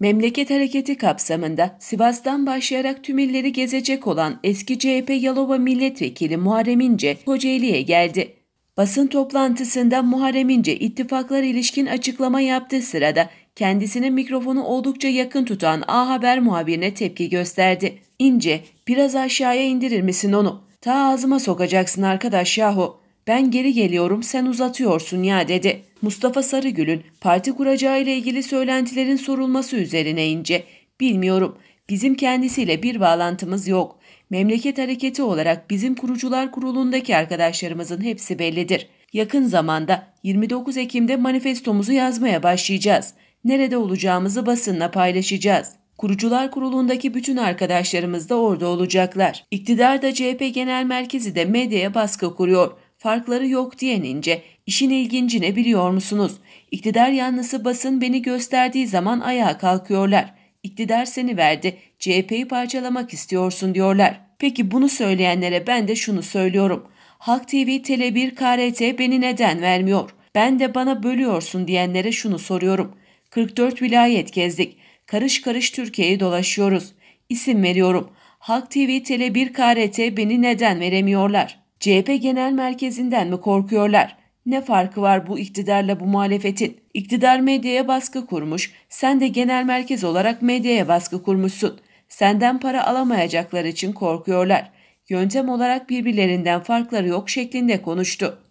Memleket Hareketi kapsamında Sivas'tan başlayarak tüm illeri gezecek olan eski CHP Yalova Milletvekili Muharrem İnce Kocaeli'ye geldi. Basın toplantısında Muharrem İnce ittifaklara ilişkin açıklama yaptığı sırada kendisine mikrofonu oldukça yakın tutan A Haber muhabirine tepki gösterdi. İnce, biraz aşağıya indirir misin onu? Ta ağzıma sokacaksın arkadaş yahu. Ben geri geliyorum sen uzatıyorsun ya dedi. Mustafa Sarıgül'ün parti kuracağı ile ilgili söylentilerin sorulması üzerine ince. Bilmiyorum. Bizim kendisiyle bir bağlantımız yok. Memleket hareketi olarak bizim kurucular kurulundaki arkadaşlarımızın hepsi bellidir. Yakın zamanda 29 Ekim'de manifestomuzu yazmaya başlayacağız. Nerede olacağımızı basınla paylaşacağız. Kurucular Kurulu'ndaki bütün arkadaşlarımız da orada olacaklar. İktidar da CHP Genel Merkezi de medyaya baskı kuruyor. Farkları yok diyenince işin İşin biliyor musunuz? İktidar yanlısı basın beni gösterdiği zaman ayağa kalkıyorlar. İktidar seni verdi. CHP'yi parçalamak istiyorsun diyorlar. Peki bunu söyleyenlere ben de şunu söylüyorum. Halk TV Tele1 KRT beni neden vermiyor? Ben de bana bölüyorsun diyenlere şunu soruyorum. 44 vilayet gezdik. Karış karış Türkiye'yi dolaşıyoruz. İsim veriyorum. Halk TV Tele1 KRT beni neden veremiyorlar? CHP genel merkezinden mi korkuyorlar? Ne farkı var bu iktidarla bu muhalefetin? İktidar medyaya baskı kurmuş, sen de genel merkez olarak medyaya baskı kurmuşsun. Senden para alamayacaklar için korkuyorlar. Yöntem olarak birbirlerinden farkları yok şeklinde konuştu.